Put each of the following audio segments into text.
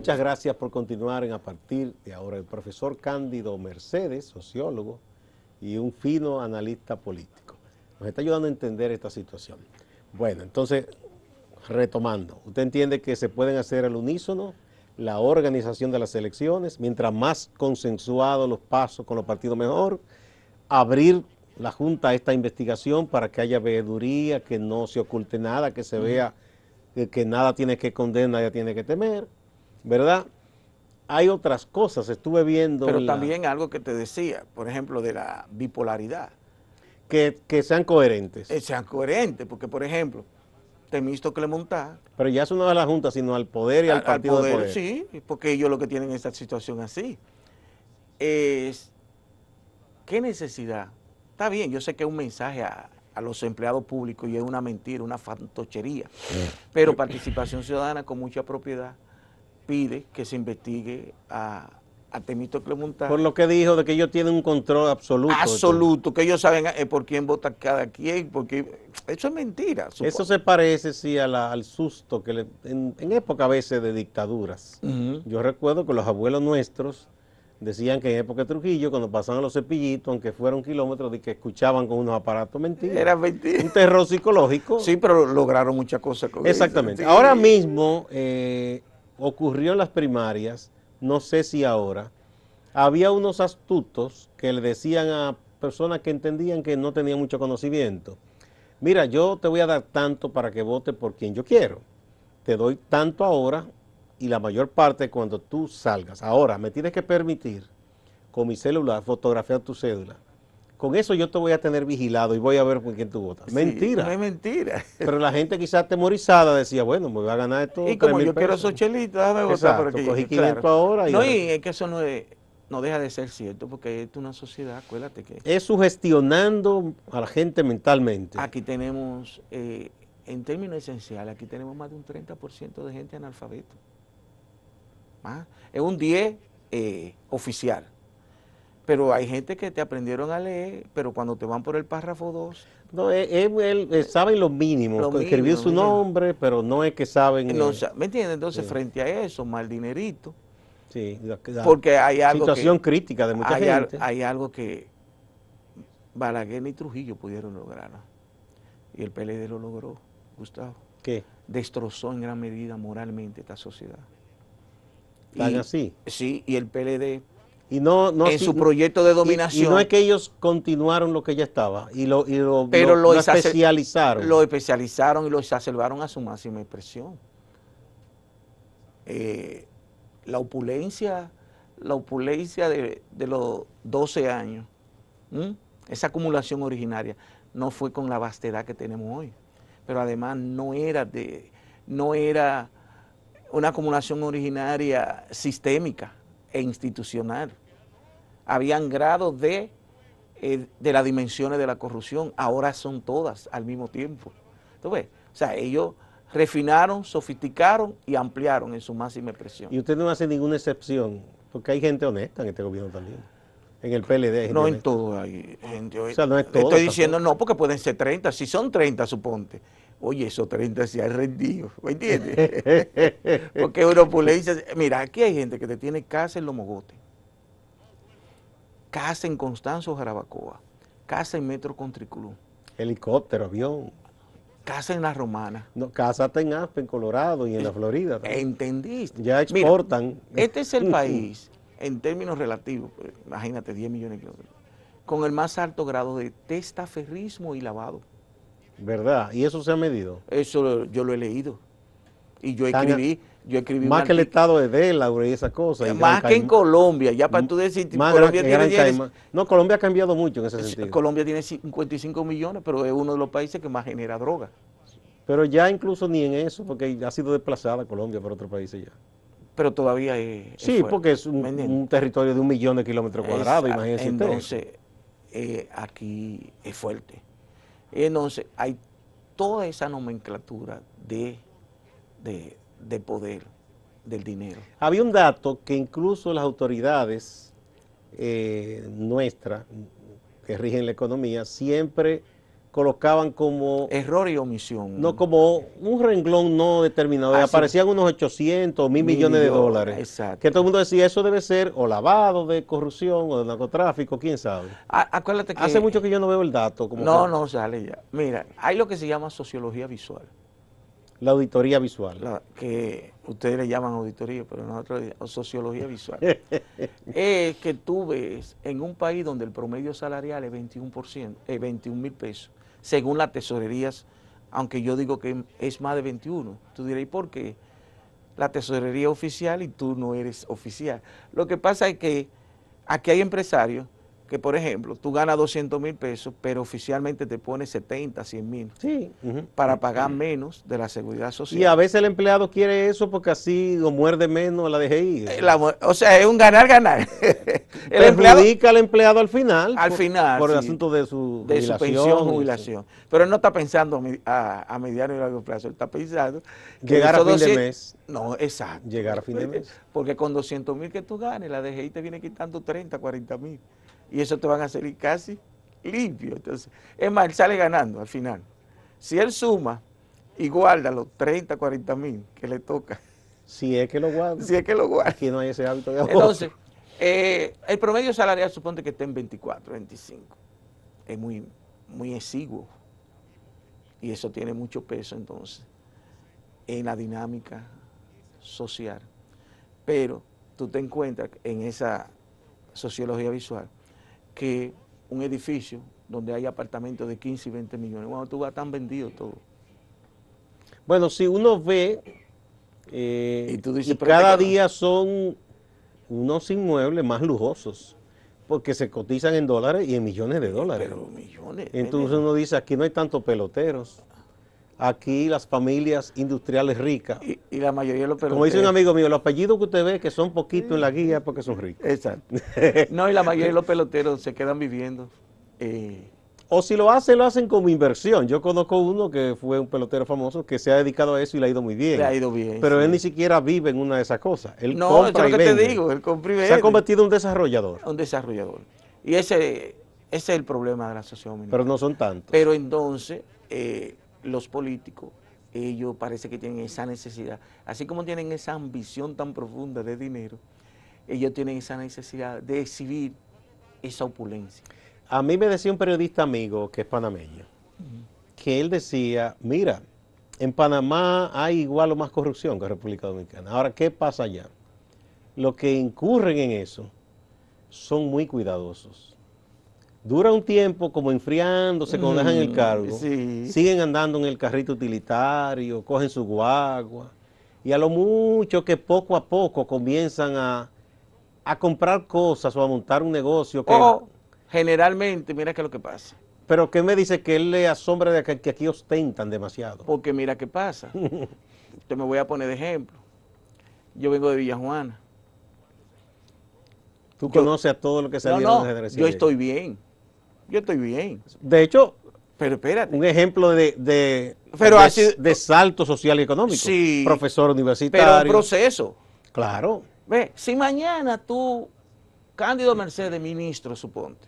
Muchas gracias por continuar a partir de ahora. El profesor Cándido Mercedes, sociólogo y un fino analista político, nos está ayudando a entender esta situación. Bueno, entonces, retomando, usted entiende que se pueden hacer al unísono la organización de las elecciones, mientras más consensuados los pasos con los partidos mejor, abrir la Junta a esta investigación para que haya veeduría, que no se oculte nada, que se vea que, nada tiene que condenar, nadie tiene que temer, ¿verdad? Hay otras cosas, estuve viendo... Pero también algo que te decía, por ejemplo, de la bipolaridad. Que, sean coherentes. Eh, sean coherentes, porque por ejemplo, Temisto Clemontá... Pero ya eso no es a la Junta, sino al poder y al, partido poder, de Sí, porque ellos lo que tienen esta situación así. Es, ¿Qué necesidad? Está bien, yo sé que es un mensaje a, a los empleados públicos y es una mentira, una fantochería, mm. pero participación ciudadana con mucha propiedad pide que se investigue a, a temito Por lo que dijo de que ellos tienen un control absoluto. Absoluto, que ellos saben eh, por quién vota cada quien, porque eso es mentira. Eso se parece, sí, al susto que en, época a veces de dictaduras. Yo recuerdo que los abuelos nuestros decían que en época de Trujillo, cuando pasaban los cepillitos, aunque fueron kilómetros, de que escuchaban con unos aparatos mentiras. Era mentira. Un terror psicológico. Sí, pero lograron muchas cosas con Exactamente. Ahora mismo eh, ocurrió en las primarias, no sé si ahora, había unos astutos que le decían a personas que entendían que no tenían mucho conocimiento, mira, yo te voy a dar tanto para que votes por quien yo quiero, te doy tanto ahora y la mayor parte cuando tú salgas. Ahora, me tienes que permitir con mi celular fotografiar tu cédula con eso yo te voy a tener vigilado y voy a ver por quién tú votas. mentira. No es mentira. Pero la gente quizás atemorizada decía, bueno, me voy a ganar esto. Y como yo quiero esos chelitos, déjame votar por aquí. Cogí 500 ahora No, y es que eso no, deja de ser cierto, porque es una sociedad, acuérdate que... Es sugestionando a la gente mentalmente. Aquí tenemos, eh, en términos esenciales, aquí tenemos más de un 30% de gente analfabeto. Es un 10 eh, oficial pero hay gente que te aprendieron a leer, pero cuando te van por el párrafo 2... No, eh, eh, él, eh, sabe lo mínimo, escribió su nombre, pero no es que saben... No, ¿Me entiendes? Entonces, frente a eso, mal dinerito. Sí, porque hay algo situación crítica de mucha gente. hay algo que Balaguer y Trujillo pudieron lograr, y el PLD lo logró, Gustavo. ¿Qué? Destrozó en gran medida moralmente esta sociedad. ¿Tan así? Sí, y el PLD y no, no su proyecto de dominación. Y, no es que ellos continuaron lo que ya estaba y lo, y lo, pero lo, especializaron. Lo especializaron y lo exacerbaron a su máxima expresión. Eh, la opulencia, la opulencia de, los 12 años, esa acumulación originaria, no fue con la vastedad que tenemos hoy. Pero además no era de, no era una acumulación originaria sistémica e institucional habían grados de, eh, de las dimensiones de la corrupción, ahora son todas al mismo tiempo. Entonces, o sea, ellos refinaron, sofisticaron y ampliaron en su máxima expresión. Y usted no hace ninguna excepción, porque hay gente honesta en este gobierno también. En el PLD. No en todo hay gente. O sea, no es todo. Estoy diciendo no, porque pueden ser 30. Si son 30, suponte. Oye, esos 30 se han rendido. ¿Me entiendes? porque una opulencia. Mira, aquí hay gente que te tiene casa en los mogotes casa en Constanzo Jarabacoa, casa en Metro Contriculum. Helicóptero, avión. Casa en la Romana. No, casa en Aspen, Colorado y en la eh, Florida. ¿Entendiste? Ya exportan. este es el país, en términos relativos, pues, imagínate, 10 millones de kilómetros, con el más alto grado de testaferrismo y lavado. ¿Verdad? ¿Y eso se ha medido? Eso yo lo he leído. Y yo escribí, más que el estado de Delaware y esas cosas. Más que en Colombia, ya para tú decir, Colombia tiene... no, Colombia ha cambiado mucho en ese sentido. Colombia tiene 55 millones, pero es uno de los países que más genera droga. Pero ya incluso ni en eso, porque ha sido desplazada Colombia por otros países ya. Pero todavía es... Sí, porque es un, territorio de un millón de kilómetros cuadrados, imagínense Entonces, eh, aquí es fuerte. Entonces, hay toda esa nomenclatura de de poder, del dinero. Había un dato que incluso las autoridades eh, nuestras que rigen la economía siempre colocaban como... Error y omisión. No, como un renglón no determinado. Ah, aparecían unos 800 mil millones de dólares. Que todo el mundo decía, eso debe ser o lavado de corrupción o de narcotráfico, quién sabe. acuérdate que... Hace mucho que yo no veo el dato. Como no, no sale ya. Mira, hay lo que se llama sociología visual. La auditoría visual. que ustedes le llaman auditoría, pero nosotros le sociología visual. es que tú ves en un país donde el promedio salarial es 21%, es 21 mil pesos, según las tesorerías, aunque yo digo que es más de 21. Tú dirás, ¿y por qué? La tesorería es oficial y tú no eres oficial. Lo que pasa es que aquí hay empresarios que, por ejemplo, tú ganas 200 mil pesos, pero oficialmente te pones 70, 100 mil sí. para pagar menos de la seguridad social. Y a veces el empleado quiere eso porque así lo muerde menos la DGI. Eh, o sea, es un ganar-ganar. el empleado, al empleado al final. Al final. Por el asunto de su, pensión, jubilación. Pero no está pensando a, a, mediano y largo plazo, está pensando. Llegar a fin de mes. No, exacto. Llegar a fin de mes. Porque con 200 mil que tú ganes, la DGI te viene quitando 30, 40 mil y eso te van a salir casi limpio. Entonces, es más, él sale ganando al final. Si él suma y guarda los 30, 40 mil que le toca. Si es que lo guarda. Si es que lo guarda. Aquí no hay ese hábito de Entonces, eh, el promedio salarial supone que está en 24, 25. Es muy, muy exiguo. Y eso tiene mucho peso entonces en la dinámica social. Pero tú te encuentras en esa sociología visual que un edificio donde hay apartamentos de 15 y 20 millones. Bueno, tú vas tan vendido todo. Bueno, si uno ve, eh, y, cada este día son unos inmuebles más lujosos, porque se cotizan en dólares y en millones de dólares. Pero millones. Entonces uno dice, aquí no hay tantos peloteros aquí las familias industriales ricas. Y, la mayoría de los peloteros... Como dice un amigo mío, los apellidos que usted ve que son poquitos en la guía porque son ricos. Exacto. no, y la mayoría de los peloteros se quedan viviendo. Eh, o si lo hacen, lo hacen como inversión. Yo conozco uno que fue un pelotero famoso que se ha dedicado a eso y le ha ido muy bien. Le ha ido bien. Pero él ni siquiera vive en una de esas cosas. Él no, es lo que te digo, Se ha convertido en un desarrollador. Un desarrollador. Y ese, es el problema de la sociedad Pero no son tantos. Pero entonces, eh, los políticos, ellos parece que tienen esa necesidad. Así como tienen esa ambición tan profunda de dinero, ellos tienen esa necesidad de exhibir esa opulencia. A mí me decía un periodista amigo que es panameño, que él decía, mira, en Panamá hay igual o más corrupción que en República Dominicana. Ahora, ¿qué pasa allá? Los que incurren en eso son muy cuidadosos dura un tiempo como enfriándose cuando dejan el mm, cargo. Siguen andando en el carrito utilitario, cogen su guagua. Y a lo mucho que poco a poco comienzan a, a comprar cosas o a montar un negocio. Que, generalmente, mira qué es lo que pasa. Pero ¿qué me dice que él le asombra de que, aquí ostentan demasiado? Porque mira qué pasa. Te me voy a poner de ejemplo. Yo vengo de Villajuana. Tú conoces a todo lo que salieron no, de Yo estoy bien. Yo estoy bien. De hecho, pero Un ejemplo de, salto social y económico. Sí. Profesor universitario. Pero un proceso. Claro. Ve, si mañana tú, Cándido Mercedes, ministro, suponte,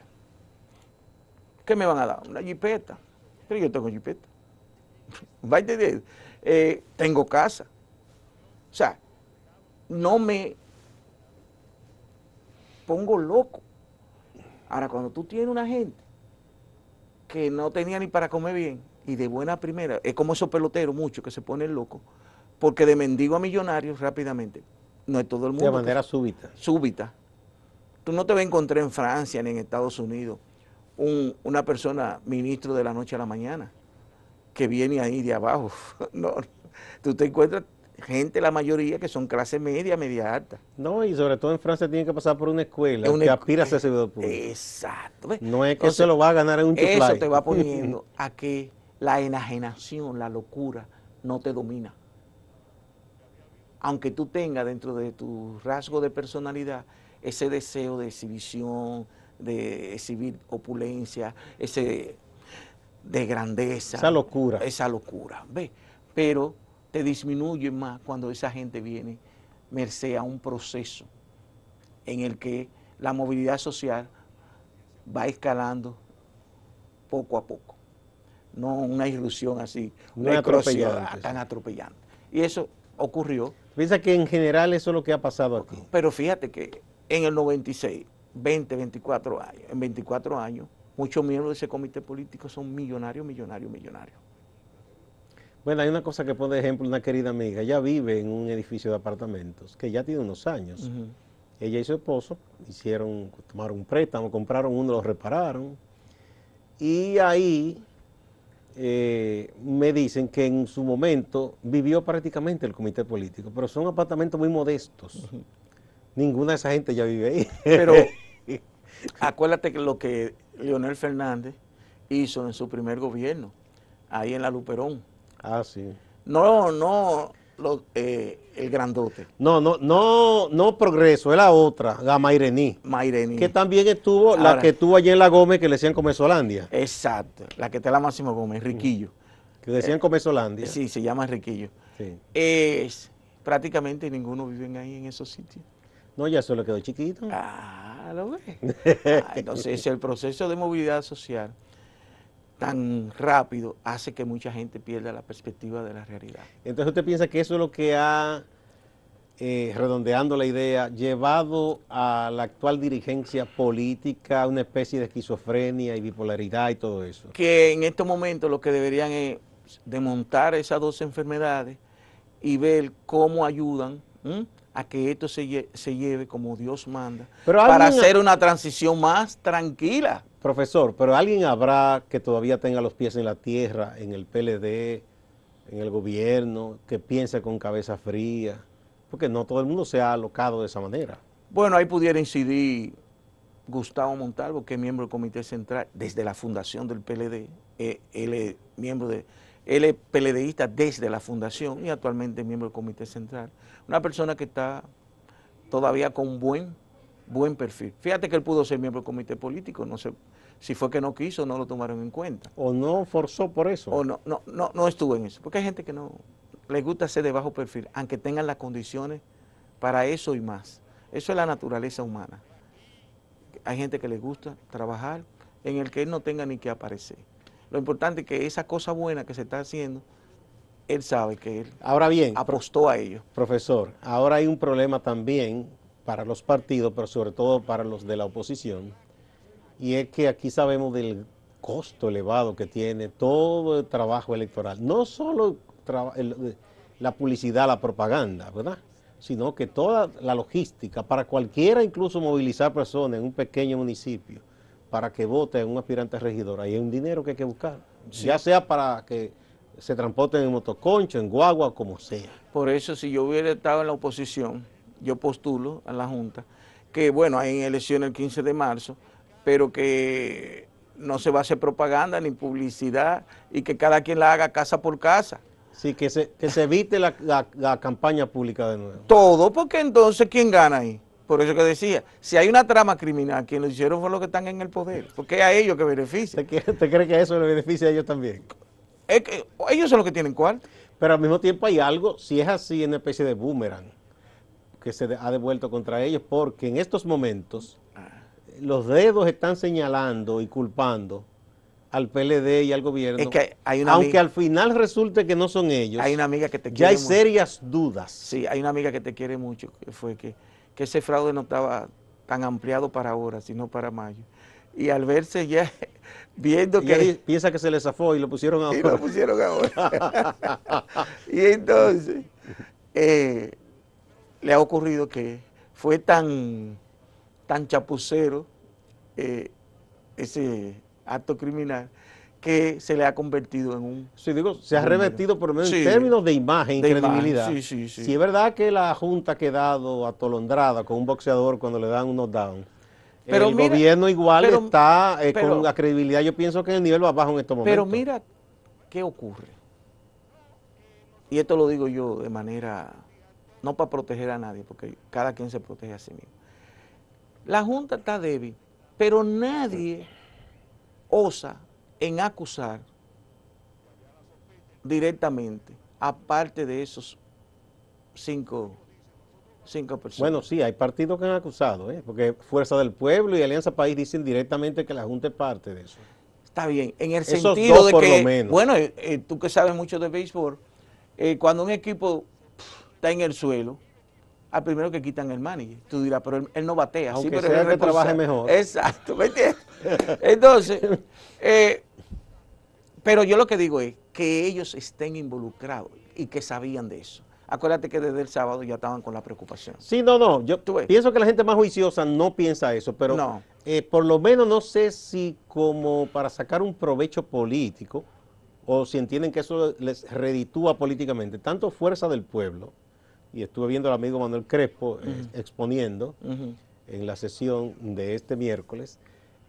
¿qué me van a dar? Una jipeta. Pero yo tengo jipeta. eh, tengo casa. O sea, no me pongo loco. Ahora, cuando tú tienes una gente que no tenía ni para comer bien y de buena primera, es como esos peloteros, muchos que se ponen locos, porque de mendigo a millonario rápidamente, no es todo el mundo. De manera súbita. Súbita. Tú no te vas a encontrar en Francia ni en Estados Unidos un, una persona ministro de la noche a la mañana que viene ahí de abajo. no, tú te encuentras gente, la mayoría, que son clase media, media alta. No, y sobre todo en Francia tienen que pasar por una escuela que aspira a ser servidor eh, público. Exacto. No es que se lo va a ganar en un Eso te va poniendo a que la enajenación, la locura, no te domina. Aunque tú tengas dentro de tu rasgo de personalidad ese deseo de exhibición, de exhibir opulencia, ese de grandeza. Esa locura. Esa locura, ¿ves? Pero te disminuye más cuando esa gente viene, merced a un proceso en el que la movilidad social va escalando poco a poco. No una ilusión así, una atropellada ah, tan atropellante. Y eso ocurrió. Piensa que en general eso es lo que ha pasado aquí. Pero fíjate que en el 96, 20, 24 años, en 24 años, muchos miembros de ese comité político son millonarios, millonarios, millonarios. Bueno, hay una cosa que pone de ejemplo una querida amiga. Ella vive en un edificio de apartamentos que ya tiene unos años. Ella y su esposo hicieron, tomaron un préstamo, compraron uno, lo repararon. Y ahí eh, me dicen que en su momento vivió prácticamente el comité político, pero son apartamentos muy modestos. Ninguna de esa gente ya vive ahí. Pero acuérdate que lo que Leonel Fernández hizo en su primer gobierno, ahí en la Luperón Ah, sí. No, no, eh, el grandote. No, no, no, no Progreso, es la otra, la Mairení. Mairení. Que también estuvo, la que estuvo allí en La Gómez, que le decían Comezolandia. Exacto, la que está la Máximo Gómez, Riquillo. Que decían eh, Comezolandia. Sí, se llama Riquillo. Sí. Es, prácticamente ninguno vive ahí en esos sitios. No, ya solo quedó chiquito. Ah, lo ve. Ah, entonces, es el proceso de movilidad social tan rápido hace que mucha gente pierda la perspectiva de la realidad. Entonces usted piensa que eso es lo que ha, eh, redondeando la idea, llevado a la actual dirigencia política una especie de esquizofrenia y bipolaridad y todo eso. Que en estos momentos lo que deberían es desmontar esas dos enfermedades y ver cómo ayudan. a que esto se, lleve como Dios manda, para hacer una transición más tranquila. Profesor, pero alguien habrá que todavía tenga los pies en la tierra, en el PLD, en el gobierno, que piense con cabeza fría, porque no todo el mundo se ha alocado de esa manera. Bueno, ahí pudiera incidir Gustavo Montalvo, que es miembro del Comité Central desde la fundación del PLD. Eh, él es miembro de, él es PLDista desde la fundación y actualmente es miembro del Comité Central. Una persona que está todavía con buen, buen perfil. Fíjate que él pudo ser miembro del Comité Político, no sé si fue que no quiso, no lo tomaron en cuenta. O no forzó por eso. O no, no, no, no estuvo en eso. Porque hay gente que no les gusta ser de bajo perfil, aunque tengan las condiciones para eso y más. Eso es la naturaleza humana. Hay gente que le gusta trabajar en el que él no tenga ni que aparecer. Lo importante es que esa cosa buena que se está haciendo, él sabe que él apostó a ello. Profesor, ahora hay un problema también para los partidos, pero sobre todo para los de la oposición, y es que aquí sabemos del costo elevado que tiene todo el trabajo electoral, no solo la publicidad, la propaganda, ¿verdad? sino que toda la logística, para cualquiera incluso movilizar personas en un pequeño municipio, para que vote en un aspirante regidor, ahí hay un dinero que hay que buscar, ya sea para que se transporten en motoconcho, en guagua, como sea. Por eso, si yo hubiera estado en la oposición, yo postulo a la Junta, que bueno, hay elecciones el 15 de marzo, pero que no se va a hacer propaganda ni publicidad y que cada quien la haga casa por casa. Sí, que se, se evite la, campaña pública de nuevo. Todo, porque entonces ¿quién gana ahí? Por eso que decía, si hay una trama criminal, quien lo hicieron fue los que están en el poder, porque es a ellos que beneficia. ¿Te, te crees que eso le beneficia a ellos también? ellos son los que tienen cuál. Pero al mismo tiempo hay algo, si es así, en una especie de boomerang que se ha devuelto contra ellos, porque en estos momentos los dedos están señalando y culpando al PLD y al gobierno. que hay una aunque al final resulte que no son ellos. Hay una amiga que te quiere mucho. Ya hay serias dudas. Sí, hay una amiga que te quiere mucho, que fue que, ese fraude no estaba tan ampliado para ahora, sino para mayo. Y al verse ya viendo que... piensa que se le zafó y lo pusieron ahora. Y lo pusieron ahora. y entonces eh, le ha ocurrido que fue tan, tan chapucero eh, ese acto criminal que se le ha convertido en un... Sí, digo, se ha revestido por lo menos en términos de imagen, de credibilidad. sí, sí, sí. Si es verdad que la Junta ha quedado atolondrada con un boxeador cuando le dan unos down, el gobierno igual está eh, con la credibilidad, yo pienso que el nivel va bajo en estos momentos. Pero mira qué ocurre. Y esto lo digo yo de manera, no para proteger a nadie, porque cada quien se protege a sí mismo. La Junta está débil pero nadie osa en acusar directamente, aparte de esos cinco, cinco personas. Bueno, sí, hay partidos que han acusado, ¿eh? porque Fuerza del Pueblo y Alianza País dicen directamente que la Junta es parte de eso. Está bien, en el sentido de por lo menos. bueno, eh, eh, tú que sabes mucho de béisbol, cuando un equipo está en el suelo, al primero que quitan el manager. Tú dirás, pero él, no batea. Aunque sí, pero sea que trabaje mejor. Exacto, ¿me entiendes? Entonces, eh, pero yo lo que digo es que ellos estén involucrados y que sabían de eso. Acuérdate que desde el sábado ya estaban con la preocupación. Sí, no, no. Yo pienso que la gente más juiciosa no piensa eso, pero eh, por lo menos no sé si como para sacar un provecho político o si entienden que eso les reditúa políticamente. Tanto Fuerza del Pueblo y estuve viendo al amigo Manuel Crespo eh, exponiendo en la sesión de este miércoles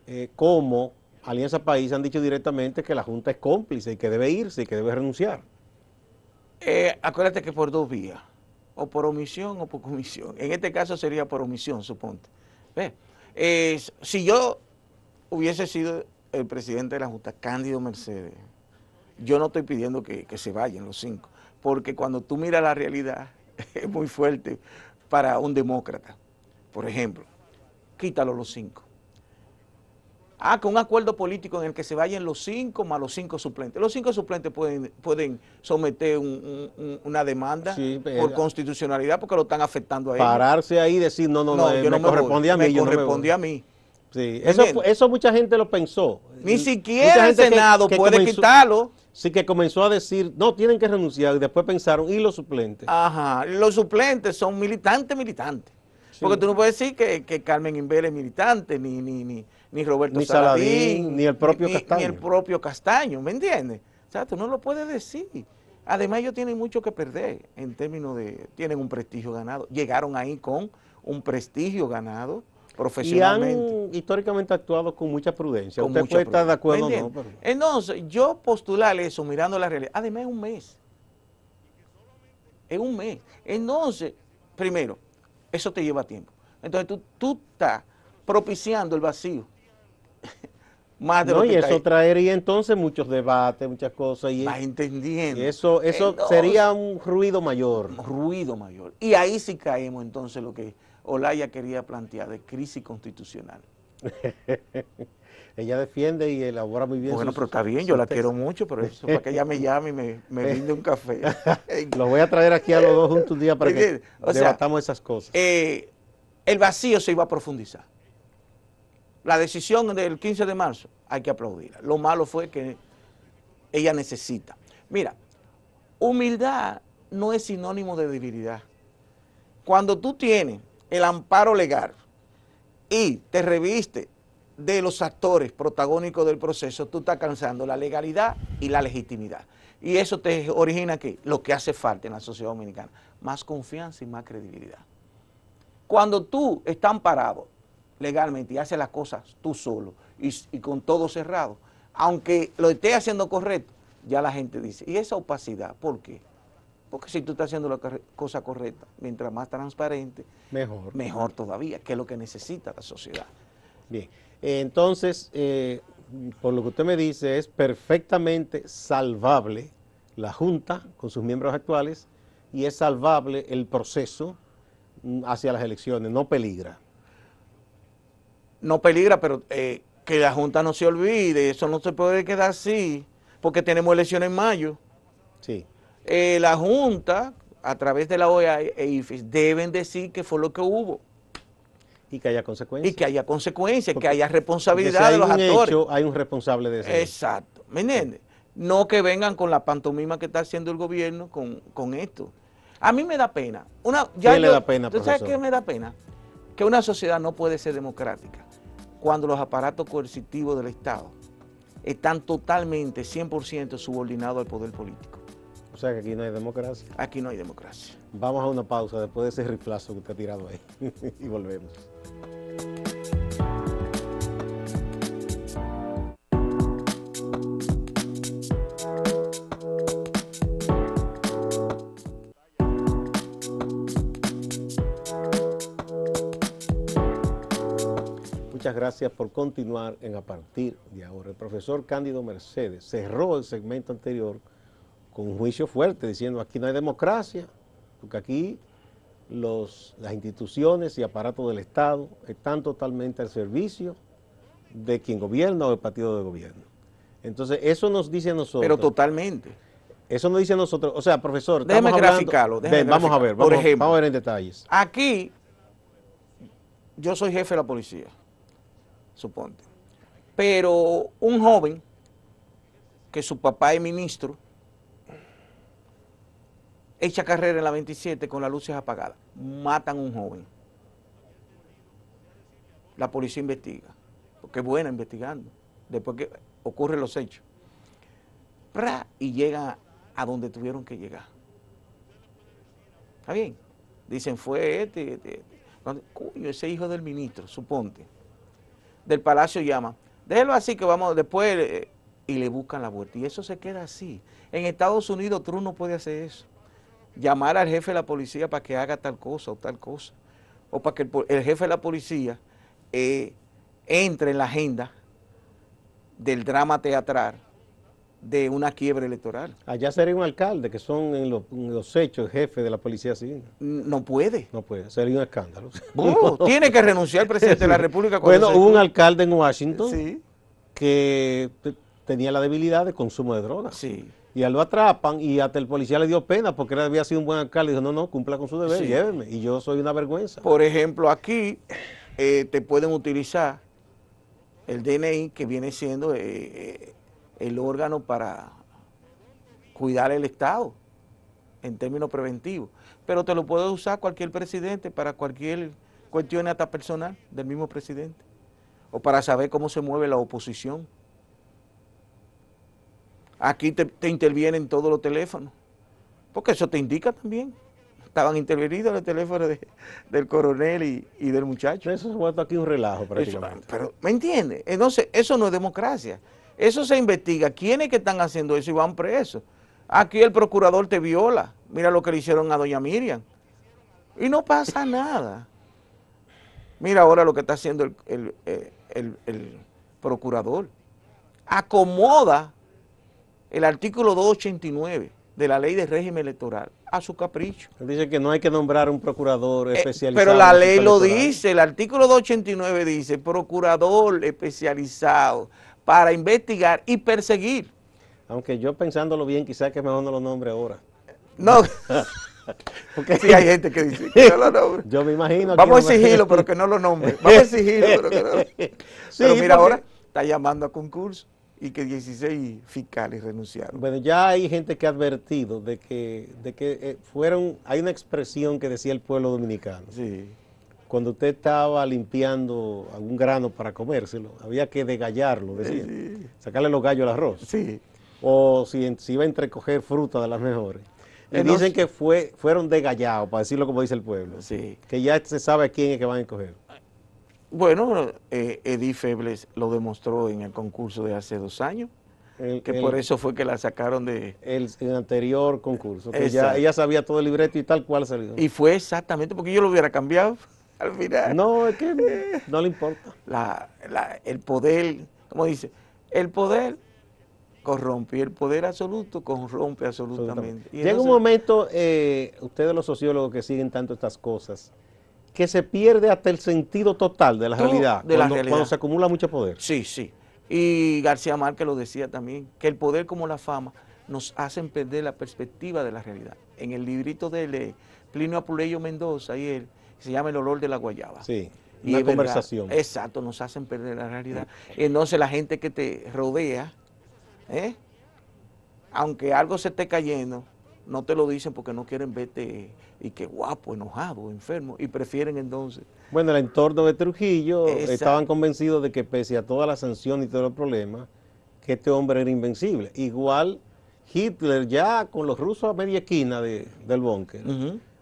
eh, cómo Alianza País han dicho directamente que la Junta es cómplice y que debe irse y que debe renunciar. Eh, acuérdate que por dos vías, o por omisión o por comisión. En este caso sería por omisión, suponte. si yo hubiese sido el presidente de la Junta, Cándido Mercedes, yo no estoy pidiendo que se vayan los cinco, porque cuando tú miras la realidad es muy fuerte para un demócrata. Por ejemplo, quítalo los cinco. Ah, con un acuerdo político en el que se vayan los cinco más los cinco suplentes. Los cinco suplentes pueden, pueden someter una demanda por constitucionalidad porque lo están afectando a ellos. Pararse ahí decir, no, no, no, eh, me no corresponde a mí. a mí. Sí, eso, eso mucha gente lo pensó. Ni siquiera el Senado puede quitarlo. Sí, que comenzó a decir, no, tienen que renunciar, y después pensaron, ¿y los suplentes? Ajá, los suplentes son militantes, militantes. Porque tú no puedes decir que, Carmen Inbel es militante, ni, ni, Roberto Saladín, ni el propio Castaño. Ni el propio Castaño, ¿me entiendes? O sea, tú no lo puedes decir. Además, ellos tienen mucho que perder en términos de, tienen un prestigio ganado. Llegaron ahí con un prestigio ganado profesionalmente. Y han históricamente actuado con mucha prudencia. Con Usted de acuerdo no. Entonces, yo postular eso mirando la realidad, además es un mes. Es un mes. Entonces, primero, eso te lleva tiempo. Entonces, tú, tú estás propiciando el vacío. Más y eso traería entonces muchos debates, muchas cosas. Y entendiendo. eso, eso sería un ruido mayor. ruido mayor. Y ahí sí caemos entonces lo que Olaya quería plantear de crisis constitucional. ella defiende y elabora muy bien. Bueno, pero está bien, yo la quiero mucho, pero eso para que ella me llame y me, brinde un café. los voy a traer aquí a los dos juntos un día para que debatamos esas cosas. Eh, el vacío se iba a profundizar. La decisión del 15 de marzo, hay que aplaudirla. Lo malo fue que ella necesita. Mira, humildad no es sinónimo de debilidad. Cuando tú tienes el amparo legal y te reviste de los actores protagónicos del proceso, tú estás cansando la legalidad y la legitimidad. Y eso te origina que lo que hace falta en la sociedad dominicana, más confianza y más credibilidad. Cuando tú estás amparado legalmente y haces las cosas tú solo y, y con todo cerrado, aunque lo estés haciendo correcto, ya la gente dice, ¿y esa opacidad por qué? Porque si tú estás haciendo la cosa correcta, mientras más transparente, mejor. Mejor todavía, que es lo que necesita la sociedad. Bien, entonces, eh, por lo que usted me dice, es perfectamente salvable la Junta con sus miembros actuales y es salvable el proceso mm, hacia las elecciones, no peligra. No peligra, pero eh, que la Junta no se olvide, eso no se puede quedar así, porque tenemos elecciones en mayo. Sí. Eh, la Junta, a través de la OEA e, e IFIS, e deben decir que fue lo que hubo. Y que haya consecuencias. Y que haya consecuencias, que haya responsabilidad de los actores. hay un responsable de eso. Exacto. ¿Me entiendes? No que vengan con la pantomima que está haciendo el gobierno con, esto. A mí me da pena. Una, ya le da pena, ¿tú profesor? ¿Sabes qué me da pena? Que una sociedad no puede ser democrática cuando los aparatos coercitivos del Estado están totalmente, 100% subordinados al poder político. O sea que aquí no hay democracia. Aquí no hay democracia. Vamos a una pausa después de ese riflazo que usted ha tirado ahí y volvemos. muchas gracias por continuar en A Partir de Ahora. El profesor Cándido Mercedes cerró el segmento anterior con un juicio fuerte, diciendo aquí no hay democracia, porque aquí los, las instituciones y aparatos del Estado están totalmente al servicio de quien gobierna o del partido de gobierno. Entonces, eso nos dice a nosotros. Pero totalmente. Eso nos dice nosotros. O sea, profesor, déjeme graficarlo. vamos a ver, vamos, Por vamos a ver en detalles. Aquí, yo soy jefe de la policía, suponte. Pero un joven, que su papá es ministro, Echa carrera en la 27 con las luces apagadas. Matan a un joven. La policía investiga, porque es buena investigando, después que ocurren los hechos. Y llega a donde tuvieron que llegar. ¿Está bien? Dicen, fue este, este, este. ese hijo del ministro, suponte. Del palacio llama, déjelo así que vamos, después, eh, y le buscan la vuelta. Y eso se queda así. En Estados Unidos Trump no puede hacer eso llamar al jefe de la policía para que haga tal cosa o tal cosa, o para que el, jefe de la policía eh, entre en la agenda del drama teatral de una quiebra electoral. Allá sería un alcalde, que son en, los hechos jefe de la policía civil. No puede. No puede, sería un escándalo. Tiene que renunciar el presidente de la República. Bueno, hubo un alcalde en Washington que tenía la debilidad de consumo de drogas. Sí. Y a lo atrapan y hasta el policía le dio pena porque él había sido un buen alcalde. Y dijo, no, no, cumpla con su deber, llévenme lléveme. Y yo soy una vergüenza. Por ejemplo, aquí eh, te pueden utilizar el DNI, que viene siendo eh, eh, el órgano para cuidar el Estado en términos preventivos. Pero te lo puede usar cualquier presidente para cualquier cuestión hasta personal del mismo presidente o para saber cómo se mueve la oposición. Aquí te, intervienen todos los teléfonos, porque eso te indica también. Estaban intervenidos los teléfonos del coronel y, del muchacho. Eso se aquí un relajo prácticamente. pero, ¿me entiendes? Entonces, eso no es democracia. Eso se investiga. ¿Quiénes que están haciendo eso y van presos? Aquí el procurador te viola. Mira lo que le hicieron a doña Miriam. Y no pasa nada. Mira ahora lo que está haciendo el eh, procurador. Acomoda el artículo 289 de la ley de régimen electoral a su capricho. Dice que no hay que nombrar un procurador eh, especializado. pero la ley lo dice, el artículo 289 dice procurador especializado para investigar y perseguir. Aunque yo pensándolo bien, quizás que mejor no lo nombre ahora. No. Porque sí hay gente que dice que no lo nombre. Yo me imagino. Vamos a exigirlo, pero que no lo nombre. Vamos a exigirlo, pero que no lo... Sí, pero mira, ahora está llamando a concurso y que 16 fiscales renunciaron. Bueno, ya hay gente que ha advertido de que, de que eh, fueron, hay una expresión que decía el pueblo dominicano. Sí. Cuando usted estaba limpiando algún grano para comérselo, había que degallarlo, decir, sacarle los gallos al arroz. Sí. O si, iba a entrecoger fruta de las mejores. Y dicen que fue, fueron degallados, para decirlo como dice el pueblo. Sí. Que ya se sabe quién es que van a escoger. Bueno, eh, Edith Febles lo demostró en el concurso de hace dos años. que por eso fue que la sacaron de... El, anterior concurso, que ya, ella sabía todo el libreto y tal cual salió. Y fue exactamente, porque yo lo hubiera cambiado al final. No, es que no, le importa. el poder, como dice, el poder corrompe, el poder absoluto corrompe absolutamente. Llega un momento, eh, ustedes los sociólogos que siguen tanto estas cosas, que se pierde hasta el sentido total de la, realidad, de la cuando, realidad. cuando se acumula mucho poder. Sí, sí. Y García Márquez lo decía también, que el poder como la fama nos hacen perder la perspectiva de la realidad. En el librito de eh, Plinio Apuleyo Mendoza y él, se llama El olor de la guayaba. Sí, una conversación. exacto, nos hacen perder la realidad. Entonces la gente que te rodea, ¿eh? aunque algo se esté cayendo, no te lo dicen porque no quieren verte y que guapo, enojado, enfermo, y prefieren entonces. Bueno, el entorno de Trujillo estaban convencidos de que pese a toda la sanción y todo los problemas, que este hombre era invencible. Igual Hitler ya con los rusos a media esquina del búnker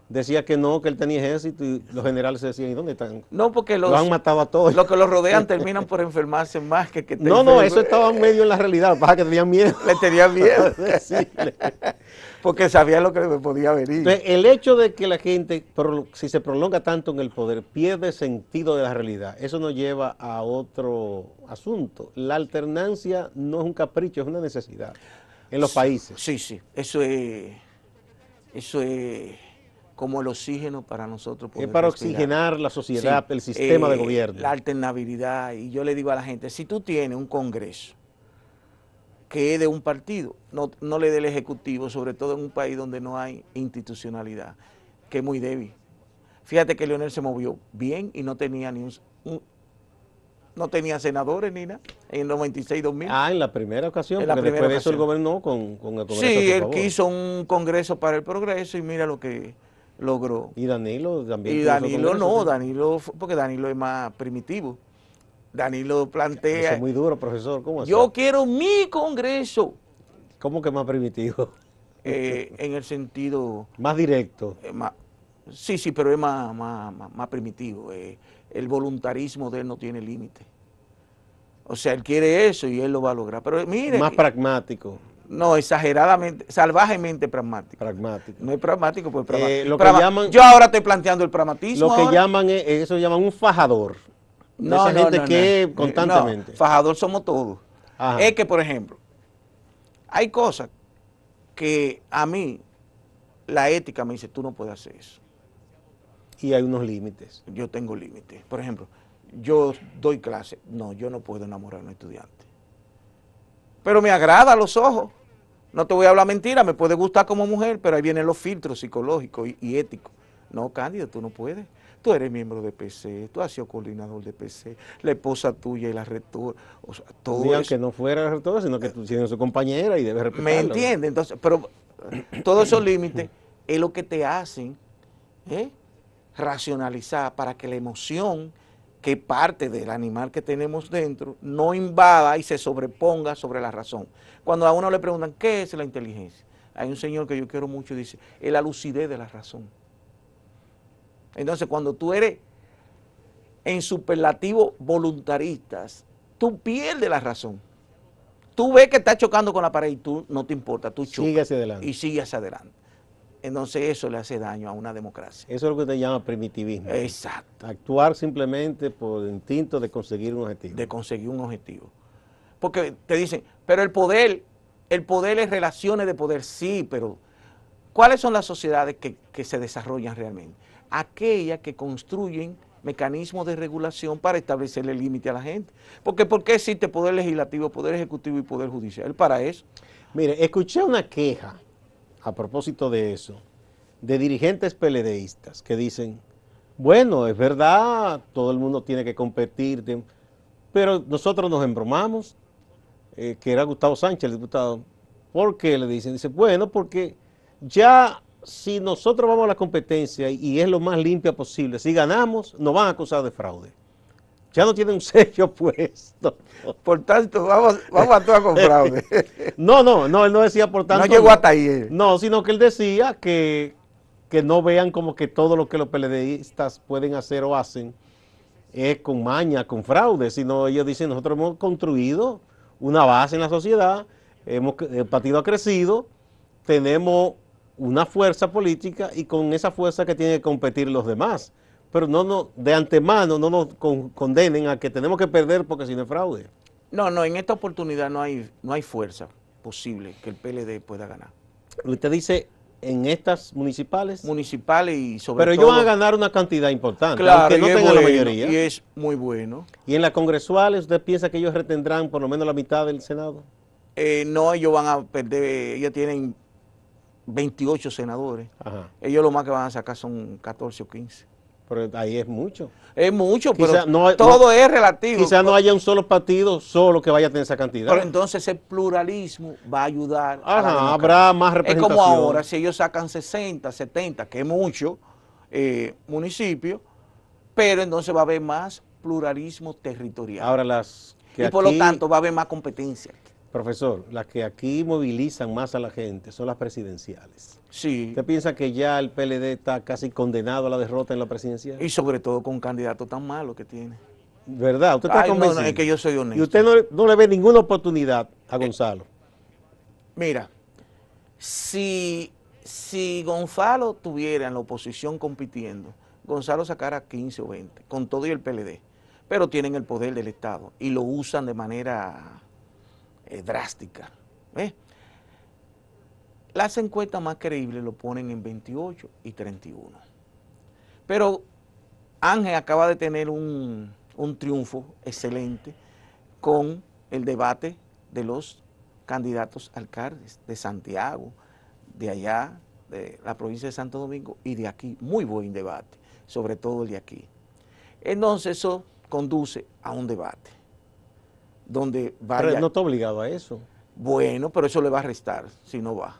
decía que no, que él tenía ejército y los generales decían, ¿y dónde están? No, porque los, Lo han matado a todos. Los que los rodean terminan por enfermarse más que que No, no, eso estaba medio en la realidad, pasa que tenían miedo. Le tenían miedo. porque sabía lo que le podía venir. el hecho de que la gente, si se prolonga tanto en el poder, pierde sentido de la realidad. Eso nos lleva a otro asunto. La alternancia no es un capricho, es una necesidad en los países. Sí, sí, eso es... Eso es como el oxígeno para nosotros. Poder es para oxigenar la sociedad, el sistema de eh, gobierno. La alternabilidad. Y yo le digo a la gente, si tú tienes un Congreso que es de un partido, no, no le dé el Ejecutivo, sobre todo en un país donde no hay institucionalidad, que es muy débil. Fíjate que Leonel se movió bien y no tenía ni un, no tenía senadores ni nada, en el 96 2000. Ah, en la primera ocasión, en la después de eso el gobernó con, con el Congreso. Sí, él quiso un Congreso para el Progreso y mira lo que logró. Y Danilo también. Y Danilo no, Danilo, porque Danilo es más primitivo. Danilo plantea. es muy duro, profesor. ¿Cómo Yo quiero mi Congreso. ¿Cómo que más primitivo? Eh, en el sentido. Más directo. Eh, más, sí, sí, pero es más, más, más, primitivo. Eh, el voluntarismo de él no tiene límite. O sea, él quiere eso y él lo va a lograr. Pero mire. Más pragmático. No, exageradamente, salvajemente pragmático. Pragmático. No es pragmático, pues pragmático. Eh, lo Yo ahora estoy planteando el pragmatismo. Lo que llaman, es, eh, eso llaman un fajador. No, esa gente que constantemente. fajador somos todos. Es que, por ejemplo, hay cosas que a mí la ética me dice, tú no puedes hacer eso. Y hay unos límites. Yo tengo límites. Por ejemplo, yo doy clase. No, yo no puedo enamorar a un estudiante. Pero me agrada a los ojos. No te voy a hablar mentira, me puede gustar como mujer, pero ahí vienen los filtros psicológicos y, éticos. No, Cándido, tú no puedes. Tú eres miembro de PC, tú has sido coordinador de PC, la esposa tuya y la rectora. O sea, todo que no fuera la rectora, sino que tú su compañera y debes ¿Me entiende, Entonces, pero todos esos límites es lo que te hacen ¿eh? racionalizar para que la emoción que parte del animal que tenemos dentro no invada y se sobreponga sobre la razón. Cuando a uno le preguntan, ¿qué es la inteligencia? Hay un señor que yo quiero mucho, dice, es la lucidez de la razón. Entonces, cuando tú eres en superlativo voluntaristas, tú pierdes la razón. Tú ves que estás chocando con la pared y tú no te importa, tú chocas. adelante. Y sigue hacia adelante. Entonces eso le hace daño a una democracia. Eso es lo que usted llama primitivismo. Exacto. Actuar simplemente por instinto de conseguir un objetivo. De conseguir un objetivo. Porque te dicen, pero el poder, el poder es relaciones de poder, sí, pero ¿cuáles son las sociedades que, se desarrollan realmente? Aquellas que construyen mecanismos de regulación para establecerle límite a la gente. Porque ¿por qué existe poder legislativo, poder ejecutivo y poder judicial? Para eso. Mire, escuché una queja a propósito de eso, de dirigentes peledeístas que dicen, bueno, es verdad, todo el mundo tiene que competir, pero nosotros nos embromamos, eh, que era Gustavo Sánchez, el diputado. ¿Por qué le dicen? Dice, bueno, porque ya si nosotros vamos a la competencia y es lo más limpia posible, si ganamos, nos van a acusar de fraude. Ya no tienen un sello puesto. Por tanto, vamos, a actuar con fraude. no, no, no, él no decía por tanto. No llegó hasta ahí. Eh. No, sino que él decía que, que no vean como que todo lo que los PLDistas pueden hacer o hacen es con maña, con fraude, sino ellos dicen, nosotros hemos construido una base en la sociedad, hemos, el partido ha crecido, tenemos una fuerza política y con esa fuerza que tienen que competir los demás. Pero no, no de antemano no nos condenen a que tenemos que perder porque si no es fraude. No, no, en esta oportunidad no hay, no hay fuerza posible que el PLD pueda ganar. Usted dice en estas municipales. Municipales y sobre Pero todo. Pero ellos van a ganar una cantidad importante, claro, no tengan la mayoría. Y es muy bueno. ¿Y en las congresuales usted piensa que ellos retendrán por lo menos la mitad del Senado? Eh, no, ellos van a perder, ellos tienen 28 senadores. Ellos lo más que van a sacar son 14 o 15. Pero ahí es mucho. Es mucho, pero todo es relativo. Quizás no haya un solo partido solo que vaya a tener esa cantidad. Pero entonces el pluralismo va a ayudar. Ajá, a habrá más representación. Es como ahora, si ellos sacan 60, 70, que es mucho, eh, municipio, municipios, pero entonces va a haber más pluralismo territorial. Ahora las... y por lo tanto va a haber más competencia. Profesor, las que aquí movilizan más a la gente son las presidenciales. Sí. ¿Usted piensa que ya el PLD está casi condenado a la derrota en la presidencial? Y sobre todo con un candidato tan malo que tiene. ¿Verdad? ¿Usted está convencido? No, es que yo soy honesto. ¿Y usted no, le ve ninguna oportunidad a eh, Gonzalo? mira, si, si Gonzalo tuviera en la oposición compitiendo, Gonzalo sacara 15 o 20, con todo y el PLD. Pero tienen el poder del Estado y lo usan de manera eh, drástica. ¿eh? Las encuestas más creíbles lo ponen en 28 y 31. Pero Ángel acaba de tener un, un triunfo excelente con el debate de los candidatos alcaldes de Santiago, de allá, de la provincia de Santo Domingo y de aquí. Muy buen debate, sobre todo el de aquí. Entonces eso conduce a un debate donde vaya. Pero no está obligado a eso. Bueno, pero eso le va a restar si no va.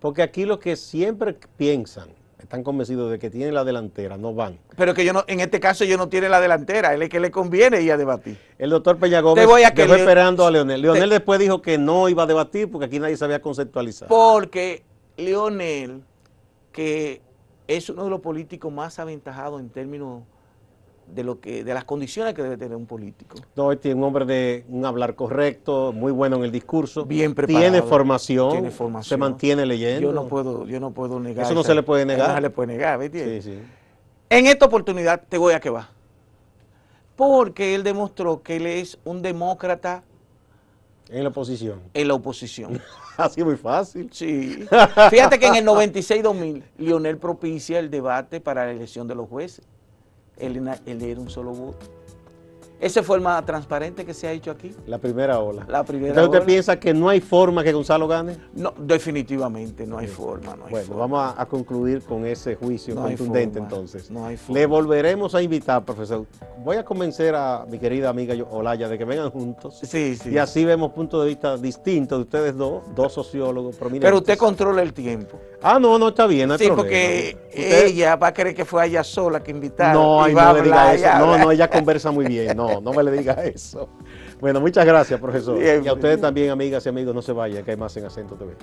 Porque aquí los que siempre piensan, están convencidos de que tienen la delantera, no van. Pero que yo no, en este caso yo no tiene la delantera, él es que le conviene ir a debatir. El doctor Peña Gómez que esperando a Leonel. Leonel después dijo que no iba a debatir porque aquí nadie sabía conceptualizar. Porque Leonel, que es uno de los políticos más aventajados en términos de, lo que, de las condiciones que debe tener un político. No, este es un hombre de un hablar correcto, muy bueno en el discurso. Bien Tiene formación. Tiene Se mantiene leyendo. Yo no puedo, yo no puedo negar. Eso no se le puede negar. le puede negar, En esta oportunidad te voy a que va. Porque él demostró que él es un demócrata. En la oposición. En la oposición. Así muy fácil. Sí. Fíjate que en el 96-2000, Lionel propicia el debate para la elección de los jueces el, el un solo voto. Esa fue el más transparente que se ha hecho aquí. La primera ola. La primera Entonces, ¿usted piensa que no hay forma que Gonzalo gane? No, definitivamente no hay forma. bueno, vamos a, concluir con ese juicio contundente entonces. No hay forma. Le volveremos a invitar, profesor. Voy a convencer a mi querida amiga Olaya de que vengan juntos. Sí, sí. Y así vemos puntos de vista distintos de ustedes dos, dos sociólogos prominentes. Pero usted controla el tiempo. Ah, no, no está bien. No sí, porque ella va a creer que fue ella sola que invitaron. No, no No, no, ella conversa muy bien. No, no, no me le diga eso. Bueno, muchas gracias, profesor. y a ustedes también, amigas y amigos, no se vayan, que hay más en Acento TV.